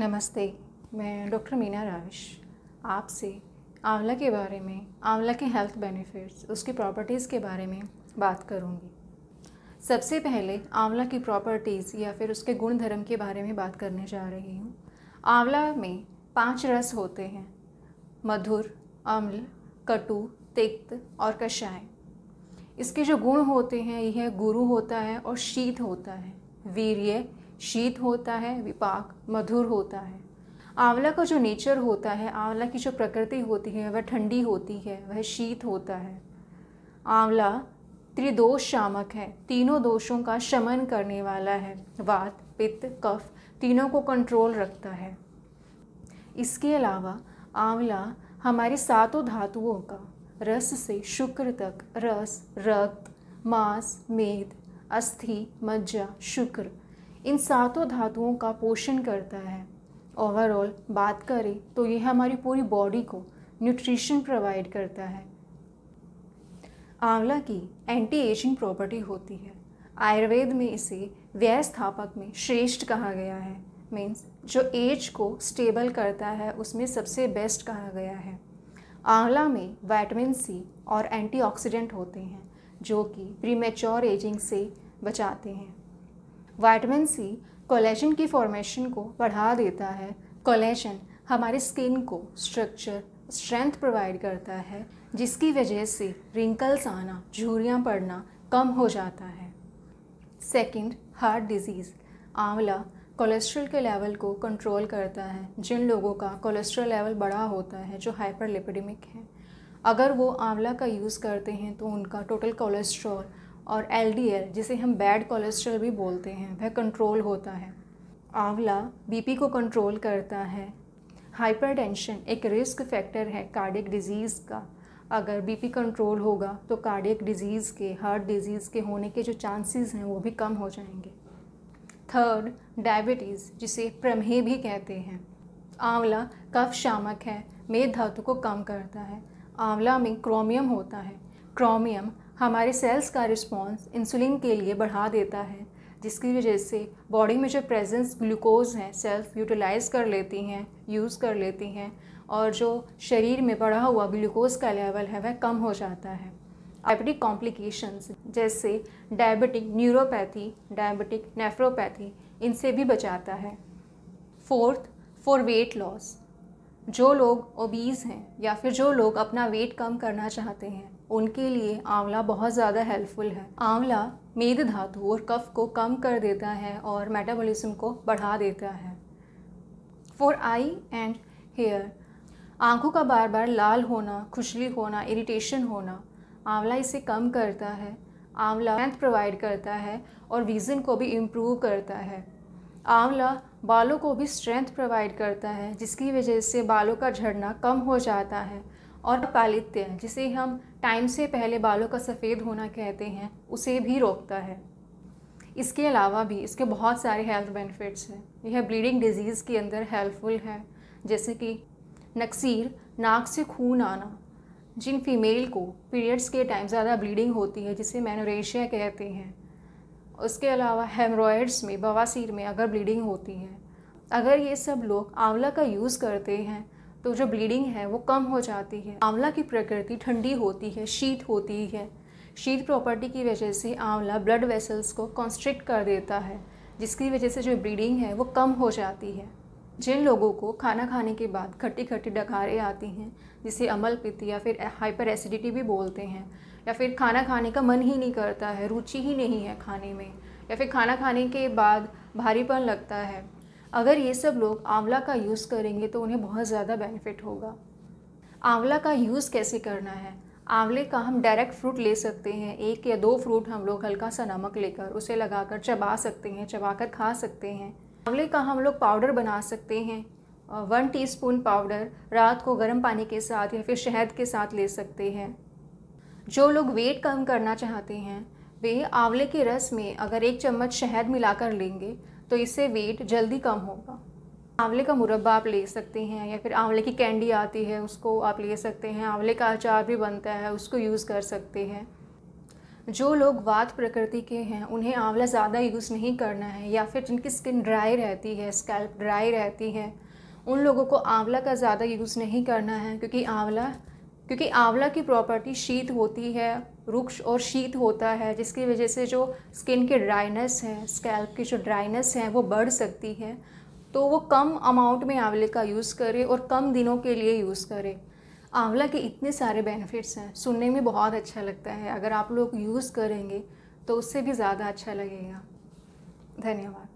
नमस्ते मैं doctor Meena rubbish आपसे आंवला के बारे में आंवला के हेल्थ बेनिफिट्स उसकी प्रॉपर्टीज़ के बारे में बात करूँगी सबसे पहले आंवला की प्रॉपर्टीज़ या फिर उसके गुण धर्म के बारे में बात करने जा रही हूँ आंवला में पांच रस होते हैं मधुर अम्ल कटु तिक्त और कषाय इसके जो गुण होते हैं यह गुरु होता है और शीत होता है वीर्य शीत होता है विपाक मधुर होता है आंवला का जो नेचर होता है आंवला की जो प्रकृति होती है वह ठंडी होती है वह शीत होता है आंवला त्रिदोष शामक है तीनों दोषों का शमन करने वाला है वात पित्त कफ तीनों को कंट्रोल रखता है इसके अलावा आंवला हमारे सातों धातुओं का रस से शुक्र तक रस रक्त मांस मेद अस्थि मज्जा शुक्र इन सातों धातुओं का पोषण करता है ओवरऑल बात करें तो यह हमारी पूरी बॉडी को न्यूट्रिशन प्रोवाइड करता है आंवला की एंटी एजिंग प्रॉपर्टी होती है आयुर्वेद में इसे व्यय स्थापक में श्रेष्ठ कहा गया है मीन्स जो एज को स्टेबल करता है उसमें सबसे बेस्ट कहा गया है आंवला में वाइटमिन सी और एंटीऑक्सीडेंट होते हैं जो कि प्रीमेच्योर एजिंग से बचाते हैं वाइटमिन सी कोलेजन की फॉर्मेशन को बढ़ा देता है कोलेजन हमारे स्किन को स्ट्रक्चर स्ट्रेंथ प्रोवाइड करता है जिसकी वजह से रिंकल्स आना झुरियाँ पड़ना कम हो जाता है सेकंड हार्ट डिजीज़ आंवला कोलेस्ट्रॉल के लेवल को कंट्रोल करता है जिन लोगों का कोलेस्ट्रॉल लेवल बड़ा होता है जो हाइपरलिपिडेमिक है अगर वो आंवला का यूज़ करते हैं तो उनका टोटल कोलेस्ट्रॉल और एलडीएल जिसे हम बैड कोलेस्ट्रॉल भी बोलते हैं वह कंट्रोल होता है आंवला बीपी को कंट्रोल करता है हाइपरटेंशन एक रिस्क फैक्टर है कार्डिक डिजीज़ का अगर बीपी कंट्रोल होगा तो कार्डियक डिजीज़ के हार्ट डिजीज़ के होने के जो चांसेस हैं वो भी कम हो जाएंगे थर्ड डायबिटीज़ जिसे प्रमेह भी कहते हैं आंवला कफ शामक है मेद धातु को कम करता है आंवला में क्रोमियम होता है क्रोमियम हमारे सेल्स का रिस्पॉन्स इंसुलिन के लिए बढ़ा देता है जिसकी वजह से बॉडी में जो प्रेजेंस ग्लूकोज हैं सेल्फ यूटिलाइज़ कर लेती हैं यूज़ कर लेती हैं और जो शरीर में बढ़ा हुआ ग्लूकोज का लेवल है वह कम हो जाता है डायबिटिक कॉम्प्लिकेशंस जैसे डायबिटिक न्यूरोपैथी डायबिटिक नेफ्रोपैथी इनसे भी बचाता है फोर्थ फॉर वेट लॉस जो लोग ओबीज़ हैं या फिर जो लोग अपना वेट कम करना चाहते हैं उनके लिए आंवला बहुत ज़्यादा हेल्पफुल है आंवला मेद धातु और कफ को कम कर देता है और मेटाबॉलिज्म को बढ़ा देता है फॉर आई एंड हेयर आँखों का बार बार लाल होना खुजली होना इरिटेशन होना आंवला इसे कम करता है आंवला प्रोवाइड करता है और विज़न को भी इम्प्रूव करता है आंवला बालों को भी स्ट्रेंथ प्रोवाइड करता है जिसकी वजह से बालों का झड़ना कम हो जाता है और पालित्य जिसे हम टाइम से पहले बालों का सफ़ेद होना कहते हैं उसे भी रोकता है इसके अलावा भी इसके बहुत सारे हेल्थ बेनिफिट्स हैं यह ब्लीडिंग डिजीज़ के अंदर हेल्पफुल है जैसे कि नक्सीर नाक से खून आना जिन फीमेल को पीरियड्स के टाइम ज़्यादा ब्लीडिंग होती है जिसे मैनोरेशिया कहते हैं उसके अलावा हेमरॉयड्स में बवासीर में अगर ब्लीडिंग होती है अगर ये सब लोग आंवला का यूज़ करते हैं तो जो ब्लीडिंग है वो कम हो जाती है आंवला की प्रकृति ठंडी होती है शीत होती है शीत प्रॉपर्टी की वजह से आंवला ब्लड वेसल्स को कॉन्स्ट्रिक्ट कर देता है जिसकी वजह से जो ब्लीडिंग है वो कम हो जाती है जिन लोगों को खाना खाने के बाद खट्टी खट्टी डकारें आती हैं जिसे अमल पित्त या फिर हाइपर एसिडिटी भी बोलते हैं या फिर खाना खाने का मन ही नहीं करता है रुचि ही नहीं है खाने में या फिर खाना खाने के बाद भारीपन लगता है अगर ये सब लोग आंवला का यूज़ करेंगे तो उन्हें बहुत ज़्यादा बेनिफिट होगा आंवला का यूज़ कैसे करना है आंवले का हम डायरेक्ट फ्रूट ले सकते हैं एक या दो फ्रूट हम लोग हल्का सा नमक लेकर उसे लगाकर चबा सकते हैं चबा कर खा सकते हैं आंवले का हम लोग पाउडर बना सकते हैं वन टीस्पून पाउडर रात को गर्म पानी के साथ या फिर शहद के साथ ले सकते हैं जो लोग वेट कम करना चाहते हैं वे आंवले के रस में अगर एक चम्मच शहद मिलाकर लेंगे तो इससे वेट जल्दी कम होगा आंवले का मुरब्बा आप ले सकते हैं या फिर आंवले की कैंडी आती है उसको आप ले सकते हैं आंवले का अचार भी बनता है उसको यूज़ कर सकते हैं जो लोग वात प्रकृति के हैं उन्हें आंवला ज़्यादा यूज़ नहीं करना है या फिर जिनकी स्किन ड्राई रहती है स्कैल्प ड्राई रहती है उन लोगों को आंवला का ज़्यादा यूज़ नहीं करना है क्योंकि आंवला क्योंकि आंवला की प्रॉपर्टी शीत होती है रुक्ष और शीत होता है जिसकी वजह से जो स्किन के ड्राइनेस है स्कैल्प की जो ड्राइनेस है वो बढ़ सकती है तो वो कम अमाउंट में आंवले का यूज़ करें और कम दिनों के लिए यूज़ करें आंवला के इतने सारे बेनिफिट्स हैं सुनने में बहुत अच्छा लगता है अगर आप लोग यूज़ करेंगे तो उससे भी ज़्यादा अच्छा लगेगा धन्यवाद